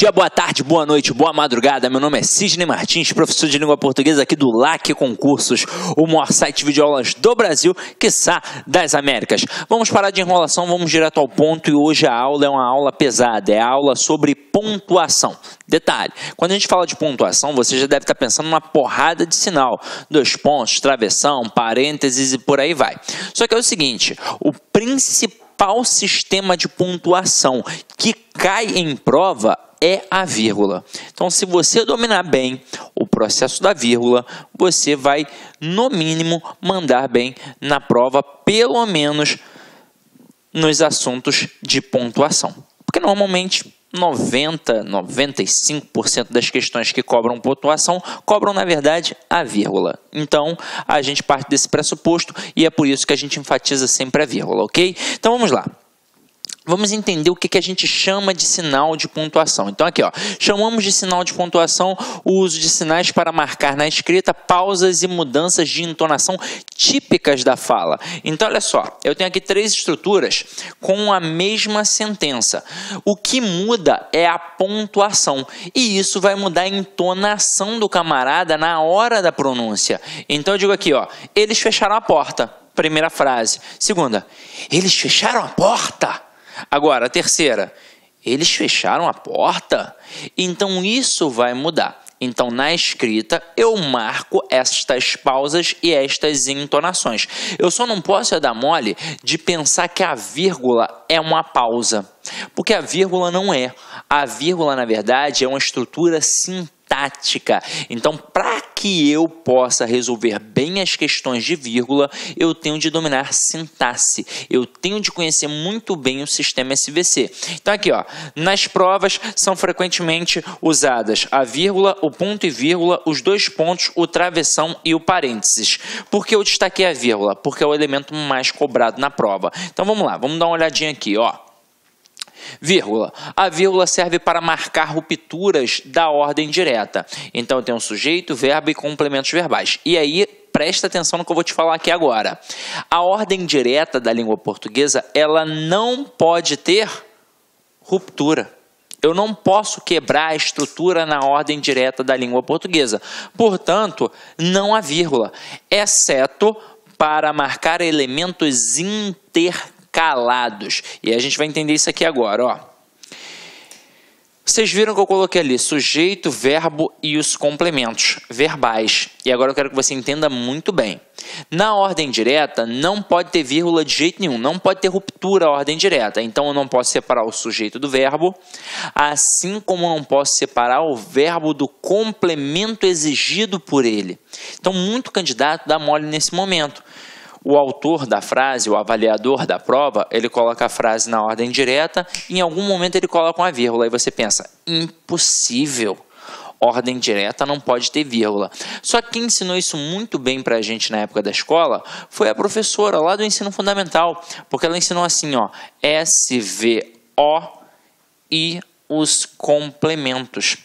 dia, boa tarde, boa noite, boa madrugada. Meu nome é Sidney Martins, professor de língua portuguesa aqui do LAC Concursos, o maior site de videoaulas do Brasil, quiçá das Américas. Vamos parar de enrolação, vamos direto ao ponto e hoje a aula é uma aula pesada, é a aula sobre pontuação. Detalhe, quando a gente fala de pontuação, você já deve estar pensando numa porrada de sinal, dois pontos, travessão, parênteses e por aí vai. Só que é o seguinte, o principal principal sistema de pontuação que cai em prova é a vírgula. Então, se você dominar bem o processo da vírgula, você vai, no mínimo, mandar bem na prova, pelo menos nos assuntos de pontuação. Porque normalmente 90, 95% das questões que cobram pontuação cobram, na verdade, a vírgula. Então, a gente parte desse pressuposto e é por isso que a gente enfatiza sempre a vírgula, ok? Então vamos lá vamos entender o que, que a gente chama de sinal de pontuação. Então, aqui, ó, chamamos de sinal de pontuação o uso de sinais para marcar na escrita pausas e mudanças de entonação típicas da fala. Então, olha só, eu tenho aqui três estruturas com a mesma sentença. O que muda é a pontuação, e isso vai mudar a entonação do camarada na hora da pronúncia. Então, eu digo aqui, ó, eles fecharam a porta. Primeira frase. Segunda, eles fecharam a porta. Agora, a terceira, eles fecharam a porta? Então isso vai mudar. Então, na escrita, eu marco estas pausas e estas entonações. Eu só não posso é dar mole de pensar que a vírgula é uma pausa, porque a vírgula não é. A vírgula, na verdade, é uma estrutura sintática. Então, para que eu possa resolver bem as questões de vírgula, eu tenho de dominar sintaxe. Eu tenho de conhecer muito bem o sistema SVC. Então aqui, ó, nas provas são frequentemente usadas a vírgula, o ponto e vírgula, os dois pontos, o travessão e o parênteses. Por que eu destaquei a vírgula? Porque é o elemento mais cobrado na prova. Então vamos lá, vamos dar uma olhadinha aqui, ó. Vírgula. A vírgula serve para marcar rupturas da ordem direta. Então tem um sujeito, verbo e complementos verbais. E aí presta atenção no que eu vou te falar aqui agora. A ordem direta da língua portuguesa, ela não pode ter ruptura. Eu não posso quebrar a estrutura na ordem direta da língua portuguesa. Portanto, não há vírgula, exceto para marcar elementos intercâmbios calados. E a gente vai entender isso aqui agora, ó. Vocês viram que eu coloquei ali sujeito, verbo e os complementos verbais. E agora eu quero que você entenda muito bem. Na ordem direta, não pode ter vírgula de jeito nenhum, não pode ter ruptura à ordem direta. Então eu não posso separar o sujeito do verbo, assim como não posso separar o verbo do complemento exigido por ele. Então, muito candidato dá mole nesse momento. O autor da frase, o avaliador da prova, ele coloca a frase na ordem direta, em algum momento ele coloca uma vírgula e você pensa: impossível. Ordem direta não pode ter vírgula. Só que quem ensinou isso muito bem para a gente na época da escola foi a professora lá do ensino fundamental, porque ela ensinou assim, ó, S V O I os complementos.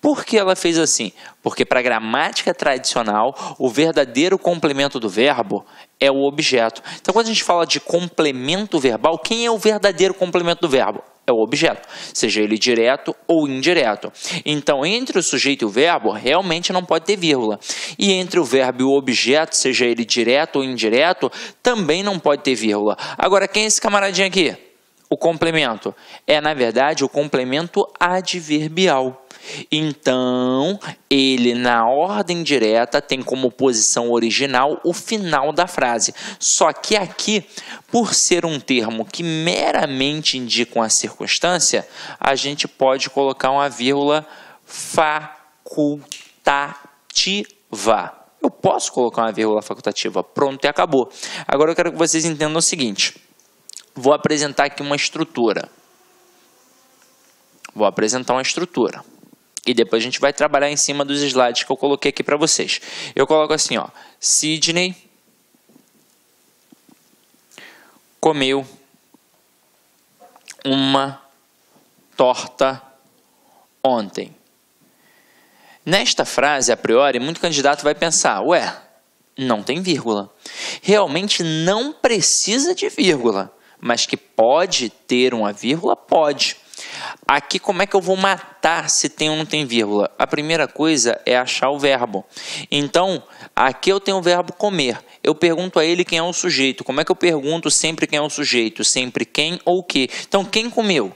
Por que ela fez assim? Porque para a gramática tradicional, o verdadeiro complemento do verbo é o objeto. Então, quando a gente fala de complemento verbal, quem é o verdadeiro complemento do verbo? É o objeto, seja ele direto ou indireto. Então, entre o sujeito e o verbo, realmente não pode ter vírgula. E entre o verbo e o objeto, seja ele direto ou indireto, também não pode ter vírgula. Agora, quem é esse camaradinho aqui? O complemento é, na verdade, o complemento adverbial. Então, ele, na ordem direta, tem como posição original o final da frase. Só que aqui, por ser um termo que meramente indica uma circunstância, a gente pode colocar uma vírgula facultativa. Eu posso colocar uma vírgula facultativa. Pronto e acabou. Agora eu quero que vocês entendam o seguinte vou apresentar aqui uma estrutura. Vou apresentar uma estrutura. E depois a gente vai trabalhar em cima dos slides que eu coloquei aqui para vocês. Eu coloco assim, ó, Sidney comeu uma torta ontem. Nesta frase, a priori, muito candidato vai pensar: ué, não tem vírgula. Realmente não precisa de vírgula mas que pode ter uma vírgula? Pode. Aqui, como é que eu vou matar se tem ou não tem vírgula? A primeira coisa é achar o verbo. Então, aqui eu tenho o verbo comer. Eu pergunto a ele quem é o sujeito. Como é que eu pergunto sempre quem é o sujeito? Sempre quem ou que? Então, quem comeu?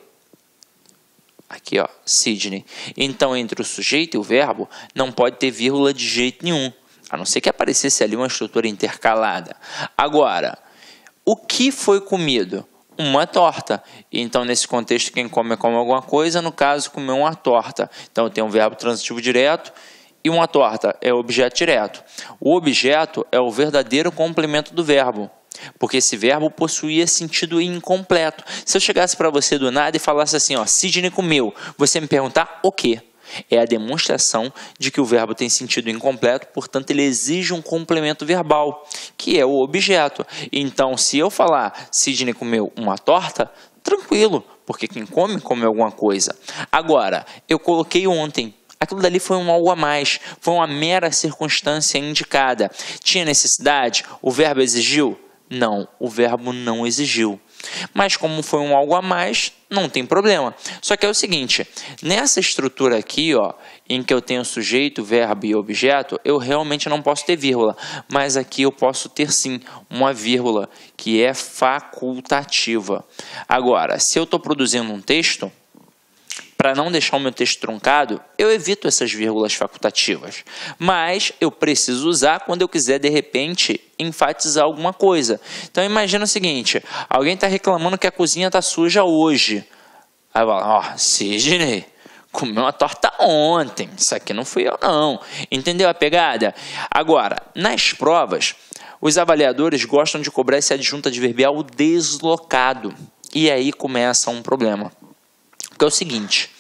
Aqui, ó, Sidney. Então, entre o sujeito e o verbo, não pode ter vírgula de jeito nenhum. A não ser que aparecesse ali uma estrutura intercalada. Agora, o que foi comido? Uma torta. Então, nesse contexto, quem come, come alguma coisa, no caso, comeu uma torta. Então, tem um verbo transitivo direto e uma torta é objeto direto. O objeto é o verdadeiro complemento do verbo. Porque esse verbo possuía sentido incompleto. Se eu chegasse para você do nada e falasse assim, ó, Sidney comeu, você me perguntar o quê? É a demonstração de que o verbo tem sentido incompleto, portanto, ele exige um complemento verbal, que é o objeto. Então, se eu falar Sidney comeu uma torta, tranquilo, porque quem come, come alguma coisa. Agora, eu coloquei ontem aquilo dali foi um algo a mais, foi uma mera circunstância indicada. Tinha necessidade? O verbo exigiu? Não, o verbo não exigiu. Mas como foi um algo a mais, não tem problema. Só que é o seguinte, nessa estrutura aqui, ó, em que eu tenho sujeito, verbo e objeto, eu realmente não posso ter vírgula, mas aqui eu posso ter sim uma vírgula que é facultativa. Agora, se eu estou produzindo um texto, para não deixar o meu texto truncado, eu evito essas vírgulas facultativas. Mas eu preciso usar quando eu quiser, de repente, enfatizar alguma coisa. Então imagina o seguinte: alguém está reclamando que a cozinha está suja hoje. Aí vai lá, ó, oh, Sidney, comeu uma torta ontem. Isso aqui não fui eu, não. Entendeu a pegada? Agora, nas provas, os avaliadores gostam de cobrar esse adjunto adverbial deslocado. E aí começa um problema. Porque é o seguinte: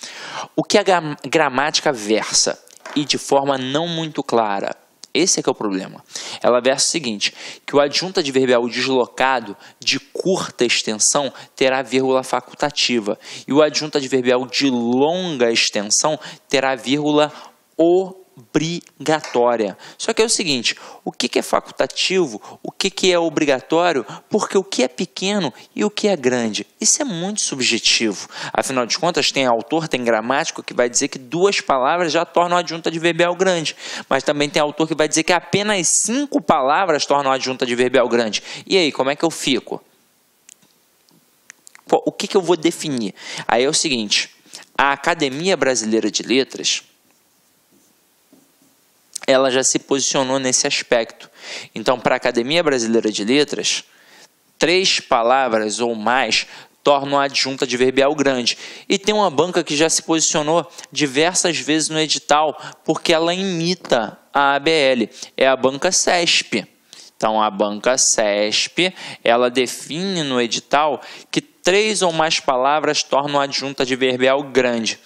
o que a gramática versa e de forma não muito clara. Esse é que é o problema. Ela versa o seguinte: que o adjunto adverbial deslocado de curta extensão terá vírgula facultativa e o adjunto adverbial de longa extensão terá vírgula o obrigatória. Só que é o seguinte: o que, é facultativo, o que, é obrigatório, porque o que é pequeno e o que é grande. Isso é muito subjetivo. Afinal de contas, tem autor, tem gramático que vai dizer que duas palavras já tornam a adjunta adverbial grande. Mas também tem autor que vai dizer que apenas cinco palavras tornam a adjunta adverbial grande. E aí, como é que eu fico? o que, que eu vou definir? Aí é o seguinte: a Academia Brasileira de Letras ela já se posicionou nesse aspecto. Então, para a Academia Brasileira de Letras, três palavras ou mais tornam a adjunta adverbial grande. E tem uma banca que já se posicionou diversas vezes no edital porque ela imita a ABL, é a banca CESP. Então, a banca CESP, ela define no edital que três ou mais palavras tornam a adjunta adverbial grande.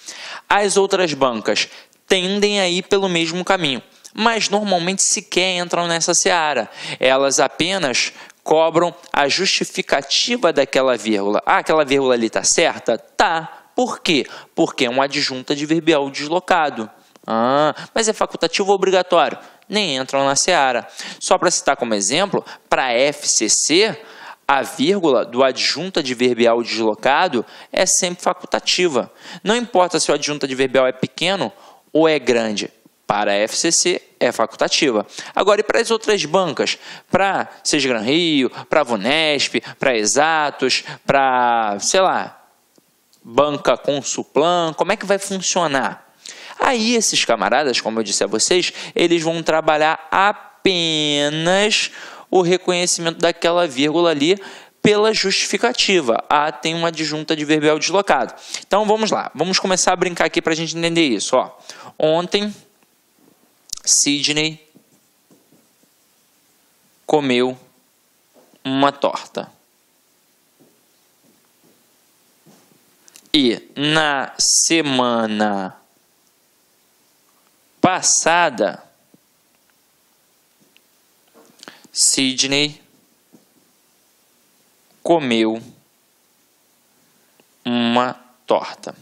As outras bancas tendem a ir pelo mesmo caminho mas normalmente sequer entram nessa seara. Elas apenas cobram a justificativa daquela vírgula. Ah, aquela vírgula ali está certa? Tá. Por quê? Porque é um adjunto adverbial deslocado. Ah, mas é facultativo ou obrigatório? Nem entram na seara. Só para citar como exemplo, para FCC, a vírgula do adjunto adverbial deslocado é sempre facultativa. Não importa se o adjunto adverbial é pequeno ou é grande, para a FCC é facultativa. Agora, e para as outras bancas? Para Sesgran Rio, para a Vunesp, para Exatos, para, sei lá, banca com suplan, como é que vai funcionar? Aí esses camaradas, como eu disse a vocês, eles vão trabalhar apenas o reconhecimento daquela vírgula ali pela justificativa. Ah, tem uma adjunta de verbial deslocado. Então vamos lá, vamos começar a brincar aqui para a gente entender isso. Ó. Ontem Sidney comeu uma torta. E na semana passada, Sidney comeu uma torta.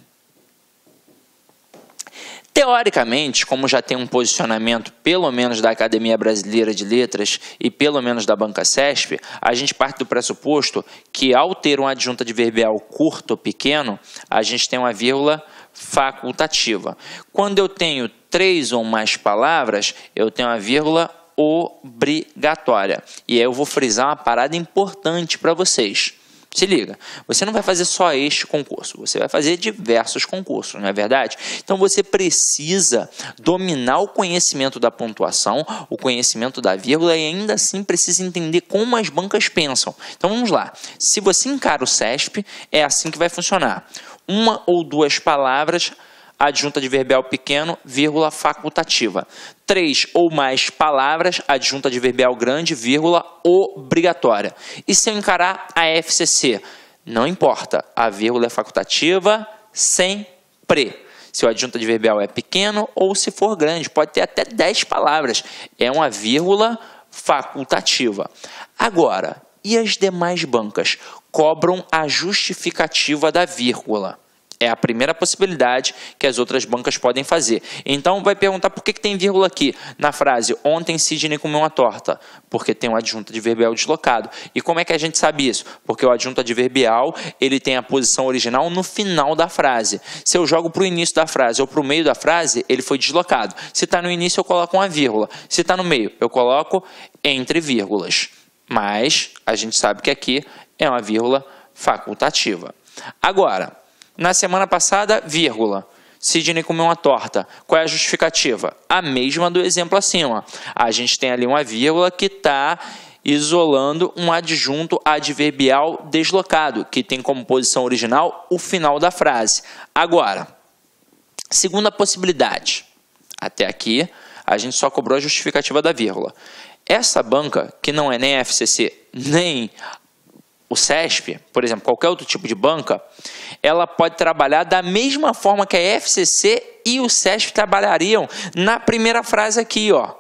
Teoricamente, como já tem um posicionamento, pelo menos da Academia Brasileira de Letras e pelo menos da Banca CESP, a gente parte do pressuposto que, ao ter um adjunto adverbial curto ou pequeno, a gente tem uma vírgula facultativa. Quando eu tenho três ou mais palavras, eu tenho uma vírgula obrigatória. E aí eu vou frisar uma parada importante para vocês. Se liga, você não vai fazer só este concurso, você vai fazer diversos concursos, não é verdade? Então você precisa dominar o conhecimento da pontuação, o conhecimento da vírgula e ainda assim precisa entender como as bancas pensam. Então vamos lá. Se você encara o CESP, é assim que vai funcionar. Uma ou duas palavras de adverbial pequeno, vírgula facultativa. Três ou mais palavras, de adverbial grande, vírgula obrigatória. E se eu encarar a FCC? Não importa, a vírgula é facultativa sempre. Se o adjunto adverbial é pequeno ou se for grande, pode ter até 10 palavras. É uma vírgula facultativa. Agora, e as demais bancas cobram a justificativa da vírgula? É a primeira possibilidade que as outras bancas podem fazer. Então vai perguntar por que, que tem vírgula aqui na frase ontem Sidney comeu uma torta, porque tem um adjunto adverbial deslocado. E como é que a gente sabe isso? Porque o adjunto adverbial ele tem a posição original no final da frase. Se eu jogo para o início da frase ou para o meio da frase, ele foi deslocado. Se está no início, eu coloco uma vírgula. Se está no meio, eu coloco entre vírgulas. Mas a gente sabe que aqui é uma vírgula facultativa. Agora, na semana passada, vírgula. Sidney comeu uma torta. Qual é a justificativa? A mesma do exemplo acima. A gente tem ali uma vírgula que está isolando um adjunto adverbial deslocado, que tem como posição original o final da frase. Agora, segunda possibilidade. Até aqui, a gente só cobrou a justificativa da vírgula. Essa banca, que não é nem FCC, nem o CESP, por exemplo, qualquer outro tipo de banca, ela pode trabalhar da mesma forma que a FCC e o CESP trabalhariam na primeira frase aqui, ó.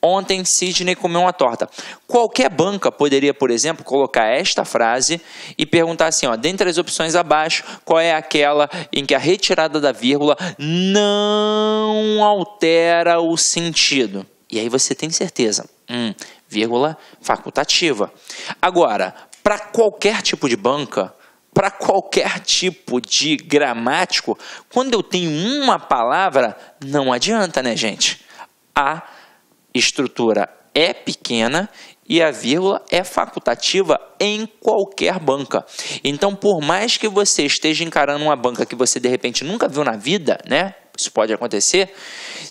Ontem Sidney comeu uma torta. Qualquer banca poderia, por exemplo, colocar esta frase e perguntar assim: ó, dentre as opções abaixo, qual é aquela em que a retirada da vírgula não altera o sentido? E aí você tem certeza. Hum, vírgula facultativa. Agora, para qualquer tipo de banca, para qualquer tipo de gramático, quando eu tenho uma palavra, não adianta, né, gente? A estrutura é pequena e a vírgula é facultativa em qualquer banca. Então, por mais que você esteja encarando uma banca que você de repente nunca viu na vida, né? isso pode acontecer.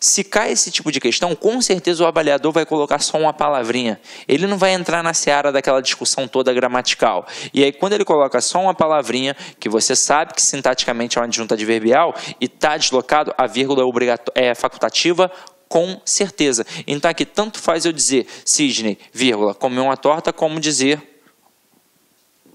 Se cai esse tipo de questão, com certeza o avaliador vai colocar só uma palavrinha. Ele não vai entrar na seara daquela discussão toda gramatical. E aí, quando ele coloca só uma palavrinha, que você sabe que sintaticamente é uma adjunta adverbial, e está deslocado, a vírgula é, é facultativa com certeza. Então aqui tanto faz eu dizer Sidney, vírgula, comer uma torta, como dizer.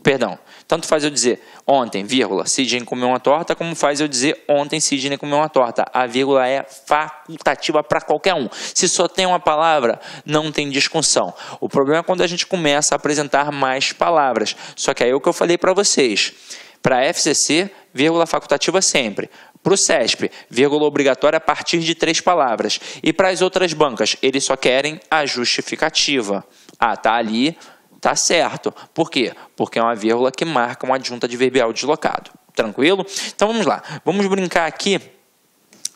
Perdão, tanto faz eu dizer ontem, vírgula, Sidney comeu uma torta, como faz eu dizer ontem Sidney comeu uma torta. A vírgula é facultativa para qualquer um. Se só tem uma palavra, não tem discussão. O problema é quando a gente começa a apresentar mais palavras. Só que aí é o que eu falei para vocês. Para a FCC, vírgula facultativa sempre. Para o CESP, vírgula obrigatória a partir de três palavras. E para as outras bancas, eles só querem a justificativa. Ah, tá ali Tá certo. Por quê? Porque é uma vírgula que marca uma adjunta adverbial deslocado. Tranquilo? Então vamos lá. Vamos brincar aqui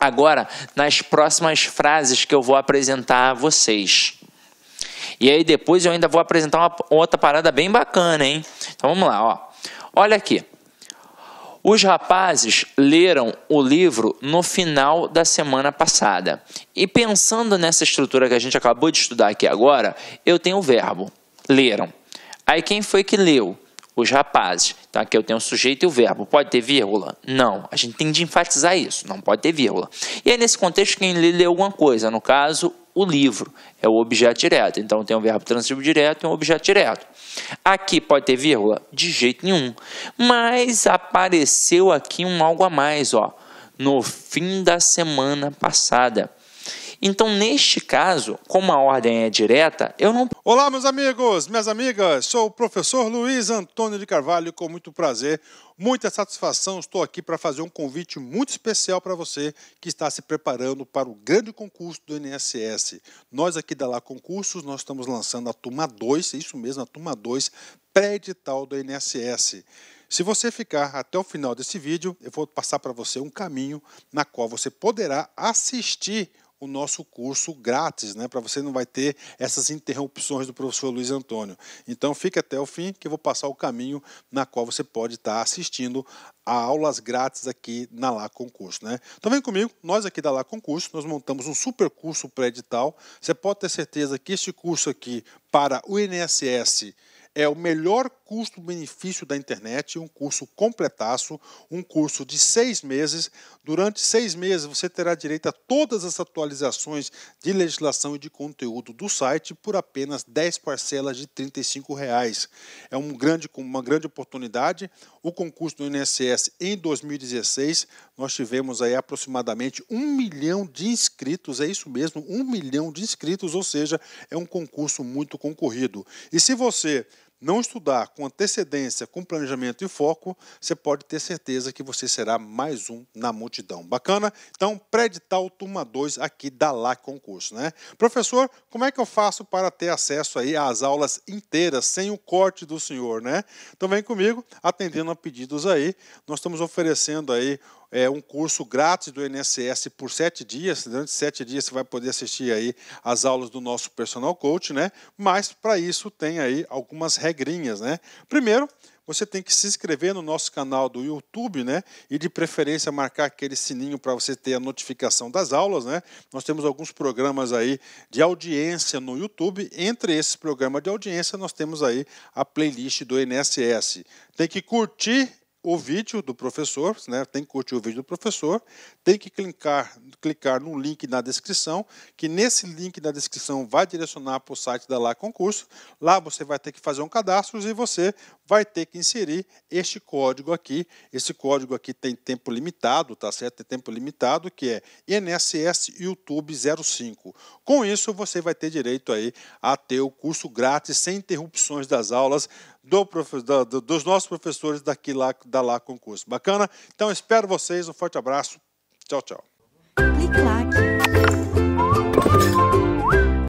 agora nas próximas frases que eu vou apresentar a vocês. E aí depois eu ainda vou apresentar uma outra parada bem bacana, hein? Então vamos lá, ó. Olha aqui. Os rapazes leram o livro no final da semana passada. E pensando nessa estrutura que a gente acabou de estudar aqui agora, eu tenho o verbo leram. Aí quem foi que leu? Os rapazes. Então aqui eu tenho o sujeito e o verbo. Pode ter vírgula? Não. A gente tem de enfatizar isso. Não pode ter vírgula. E aí nesse contexto quem lê leu alguma coisa. No caso, o livro. É o objeto direto. Então tem um verbo transitivo direto e um objeto direto. Aqui pode ter vírgula? De jeito nenhum. Mas apareceu aqui um algo a mais, ó. No fim da semana passada. Então, neste caso, como a ordem é direta, eu não. Olá, meus amigos, minhas amigas, sou o professor Luiz Antônio de Carvalho, com muito prazer, muita satisfação. Estou aqui para fazer um convite muito especial para você que está se preparando para o grande concurso do INSS. Nós aqui da Lá Concursos, nós estamos lançando a turma 2, é isso mesmo, a turma 2, pré-edital do INSS. Se você ficar até o final desse vídeo, eu vou passar para você um caminho na qual você poderá assistir o nosso curso grátis, né? Para você não vai ter essas interrupções do professor Luiz Antônio. Então fica até o fim que eu vou passar o caminho na qual você pode estar tá assistindo a aulas grátis aqui na Lá Concurso, né? Então vem comigo, nós aqui da Lá Concurso, nós montamos um super curso pré-edital. Você pode ter certeza que este curso aqui para o INSS é o melhor custo-benefício da internet, um curso completaço, um curso de seis meses. Durante seis meses você terá direito a todas as atualizações de legislação e de conteúdo do site por apenas 10 parcelas de R$ reais. É um grande, uma grande oportunidade. O concurso do INSS em 2016, nós tivemos aí aproximadamente um milhão de inscritos, é isso mesmo, um milhão de inscritos, ou seja, é um concurso muito concorrido. E se você não estudar com antecedência, com planejamento e foco, você pode ter certeza que você será mais um na multidão. Bacana? Então, predital turma 2 aqui da LAC Concurso, né? Professor, como é que eu faço para ter acesso aí às aulas inteiras, sem o corte do senhor, né? Então vem comigo, atendendo a pedidos aí, nós estamos oferecendo aí é, um curso grátis do INSS por sete dias. Durante sete dias você vai poder assistir aí as aulas do nosso personal coach, né? Mas para isso tem aí algumas regrinhas, né? Primeiro, você tem que se inscrever no nosso canal do YouTube, né? E de preferência marcar aquele sininho para você ter a notificação das aulas, né? Nós temos alguns programas aí de audiência no YouTube. Entre esses programas de audiência, nós temos aí a playlist do NSS. Tem que curtir o vídeo do professor, né? tem que curtir o vídeo do professor, tem que clicar, clicar no link na descrição, que nesse link na descrição vai direcionar para o site da Lá Concurso. Lá você vai ter que fazer um cadastro e você vai ter que inserir este código aqui. Esse código aqui tem tempo limitado, tá certo? Tem tempo limitado, que é INSS YouTube 05. Com isso, você vai ter direito aí a ter o curso grátis, sem interrupções das aulas, do, do, dos nossos professores daqui lá, da lá concurso. Bacana? Então, espero vocês. Um forte abraço. Tchau, tchau. Clique lá.